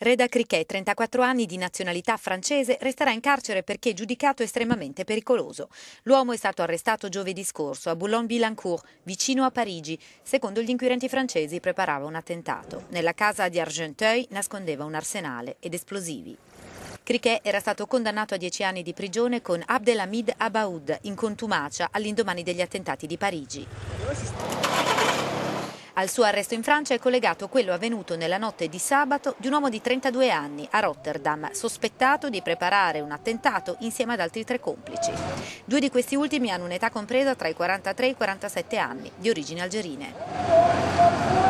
Reda Criquet, 34 anni di nazionalità francese, resterà in carcere perché giudicato estremamente pericoloso. L'uomo è stato arrestato giovedì scorso a Boulogne-Billancourt, vicino a Parigi. Secondo gli inquirenti francesi preparava un attentato. Nella casa di Argenteuil nascondeva un arsenale ed esplosivi. Criquet era stato condannato a 10 anni di prigione con Abdelhamid Abaoud in contumacia all'indomani degli attentati di Parigi. Al suo arresto in Francia è collegato quello avvenuto nella notte di sabato di un uomo di 32 anni a Rotterdam, sospettato di preparare un attentato insieme ad altri tre complici. Due di questi ultimi hanno un'età compresa tra i 43 e i 47 anni, di origini algerine.